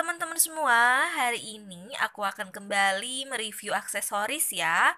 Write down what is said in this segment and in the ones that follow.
teman-teman semua, hari ini aku akan kembali mereview aksesoris ya.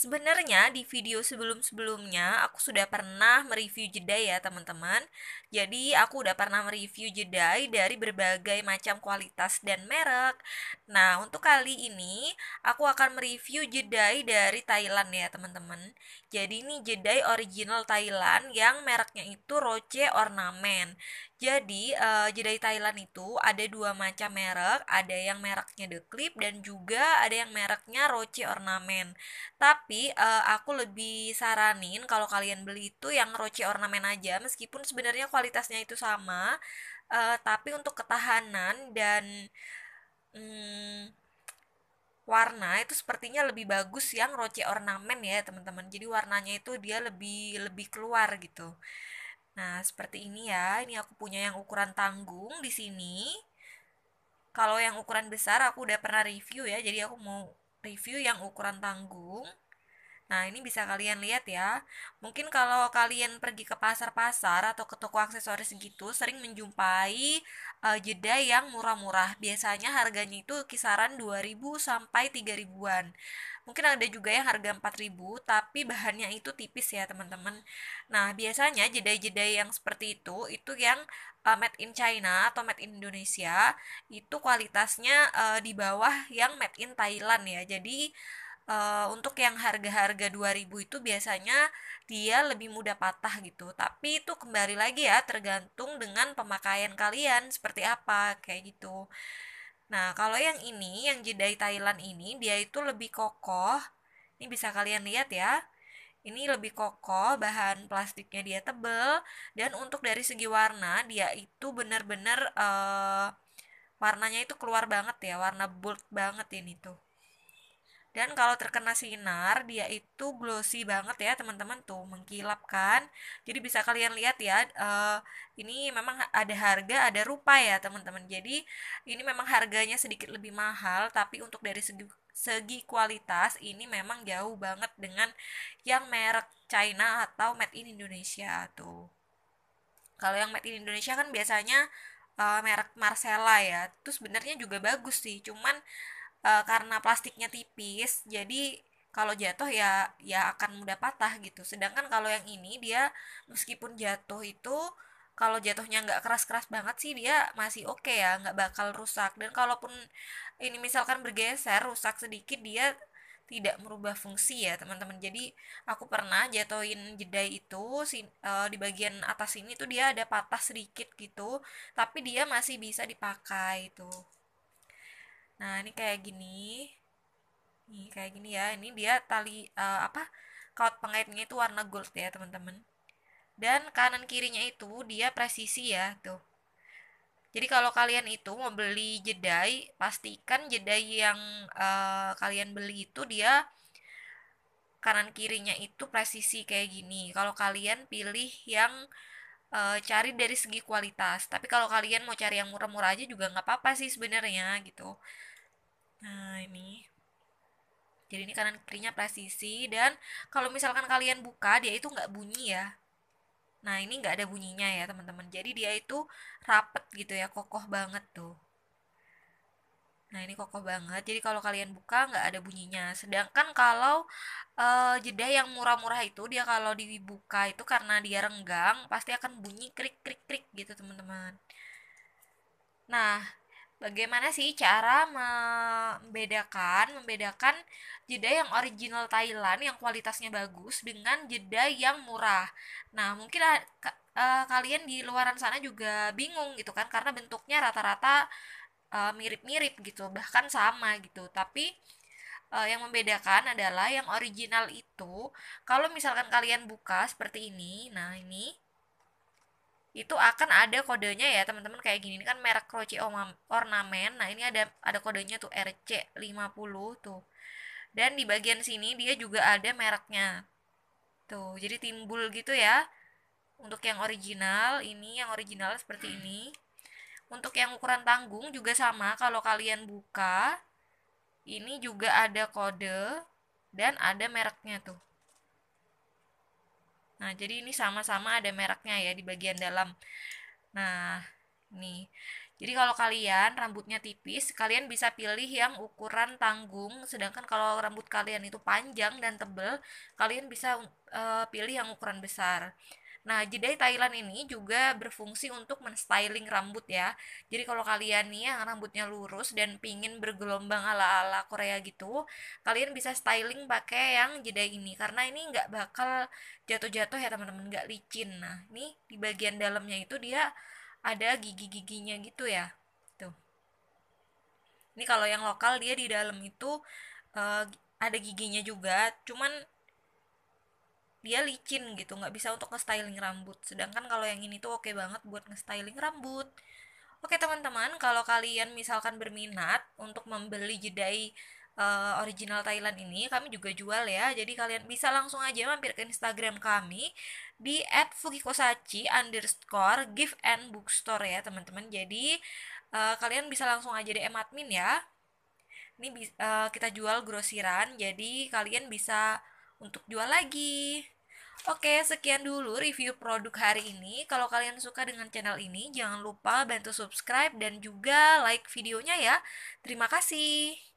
Sebenarnya di video sebelum-sebelumnya aku sudah pernah mereview jedai ya teman-teman. Jadi aku udah pernah mereview jedai dari berbagai macam kualitas dan merek. Nah untuk kali ini aku akan mereview jedai dari Thailand ya teman-teman. Jadi ini jedai original Thailand yang mereknya itu Roche Ornament. Jadi uh, eh, jedai Thailand itu ada dua macam merek, ada yang mereknya The Clip dan juga ada yang mereknya Roche Ornament. Tapi uh, aku lebih saranin kalau kalian beli itu yang roci ornamen aja meskipun sebenarnya kualitasnya itu sama uh, tapi untuk ketahanan dan um, warna itu sepertinya lebih bagus yang roce ornamen ya teman-teman jadi warnanya itu dia lebih lebih keluar gitu nah seperti ini ya ini aku punya yang ukuran tanggung di sini kalau yang ukuran besar aku udah pernah review ya jadi aku mau review yang ukuran tanggung Nah, ini bisa kalian lihat ya. Mungkin kalau kalian pergi ke pasar-pasar atau ke toko aksesoris gitu, sering menjumpai uh, jeda yang murah-murah. Biasanya harganya itu kisaran 2000 sampai 3000-an. Mungkin ada juga yang harga 4000, tapi bahannya itu tipis ya, teman-teman. Nah, biasanya jeda-jeda yang seperti itu itu yang uh, made in China atau made in Indonesia, itu kualitasnya uh, di bawah yang made in Thailand ya. Jadi uh, untuk yang harga-harga 2000 itu biasanya dia lebih mudah patah gitu. Tapi itu kembali lagi ya tergantung dengan pemakaian kalian seperti apa kayak gitu. Nah, kalau yang ini, yang jedai Thailand ini, dia itu lebih kokoh. Ini bisa kalian lihat ya. Ini lebih kokoh, bahan plastiknya dia tebel. Dan untuk dari segi warna, dia itu benar-benar uh, warnanya itu keluar banget ya. Warna bold banget ini tuh. Dan kalau terkena sinar, dia itu glossy banget ya teman-teman tuh mengkilap kan. Jadi bisa kalian lihat ya, uh, ini memang ada harga, ada rupa ya teman-teman. Jadi ini memang harganya sedikit lebih mahal, tapi untuk dari segi, segi kualitas ini memang jauh banget dengan yang merek China atau Made in Indonesia tuh. Kalau yang Made in Indonesia kan biasanya uh, merek Marcella ya, terus sebenarnya juga bagus sih, cuman Eh, karena plastiknya tipis jadi kalau jatuh ya ya akan mudah patah gitu sedangkan kalau yang ini dia meskipun jatuh itu kalau jatuhnya nggak keras-keras banget sih dia masih oke okay ya nggak bakal rusak dan kalaupun ini misalkan bergeser rusak sedikit dia tidak merubah fungsi ya teman-teman jadi aku pernah jatuhin jedai itu si, e, eh, di bagian atas ini tuh dia ada patah sedikit gitu tapi dia masih bisa dipakai tuh nah ini kayak gini nih kayak gini ya ini dia tali uh, apa kaut pengaitnya itu warna gold ya teman-teman dan kanan kirinya itu dia presisi ya tuh jadi kalau kalian itu mau beli jedai pastikan jedai yang uh, kalian beli itu dia kanan kirinya itu presisi kayak gini kalau kalian pilih yang uh, cari dari segi kualitas tapi kalau kalian mau cari yang murah-murah aja juga nggak apa-apa sih sebenarnya gitu Nah, ini. Jadi ini kanan kirinya presisi dan kalau misalkan kalian buka dia itu nggak bunyi ya. Nah, ini nggak ada bunyinya ya, teman-teman. Jadi dia itu rapet gitu ya, kokoh banget tuh. Nah, ini kokoh banget. Jadi kalau kalian buka nggak ada bunyinya. Sedangkan kalau e, jeda yang murah-murah itu dia kalau dibuka itu karena dia renggang pasti akan bunyi krik krik krik gitu, teman-teman. Nah, bagaimana sih cara membedakan membedakan jeda yang original Thailand yang kualitasnya bagus dengan jeda yang murah. Nah, mungkin uh, kalian di luaran sana juga bingung gitu kan karena bentuknya rata-rata mirip eh, mirip-mirip gitu, bahkan sama gitu. Tapi uh, yang membedakan adalah yang original itu kalau misalkan kalian buka seperti ini. Nah, ini itu akan ada kodenya ya teman-teman kayak gini ini kan merek Croce ornamen nah ini ada ada kodenya tuh RC50 tuh dan di bagian sini dia juga ada mereknya tuh jadi timbul gitu ya untuk yang original ini yang original seperti ini untuk yang ukuran tanggung juga sama kalau kalian buka ini juga ada kode dan ada mereknya tuh Nah, jadi ini sama-sama ada mereknya ya di bagian dalam. Nah, ini Jadi kalau kalian rambutnya tipis, kalian bisa pilih yang ukuran tanggung, sedangkan kalau rambut kalian itu panjang dan tebel, kalian bisa uh, pilih yang ukuran besar. Nah, jedai Thailand ini juga berfungsi untuk menstyling rambut ya. Jadi kalau kalian nih yang rambutnya lurus dan pingin bergelombang ala-ala Korea gitu, kalian bisa styling pakai yang jedai ini karena ini nggak bakal jatuh-jatuh ya teman-teman, nggak licin. Nah, ini di bagian dalamnya itu dia ada gigi-giginya gitu ya. Tuh. Ini kalau yang lokal dia di dalam itu uh, ada giginya juga, cuman dia licin gitu nggak bisa untuk nge-styling rambut sedangkan kalau yang ini tuh oke banget buat nge-styling rambut oke teman-teman kalau kalian misalkan berminat untuk membeli jedai uh, eh, original Thailand ini kami juga jual ya jadi kalian bisa langsung aja mampir ke Instagram kami di @fugikosachi underscore gift and bookstore ya teman-teman jadi uh, kalian bisa langsung aja DM admin ya ini uh, kita jual grosiran jadi kalian bisa untuk jual lagi. Oke, sekian dulu review produk hari ini. Kalau kalian suka dengan channel ini, jangan lupa bantu subscribe dan juga like videonya ya. Terima kasih.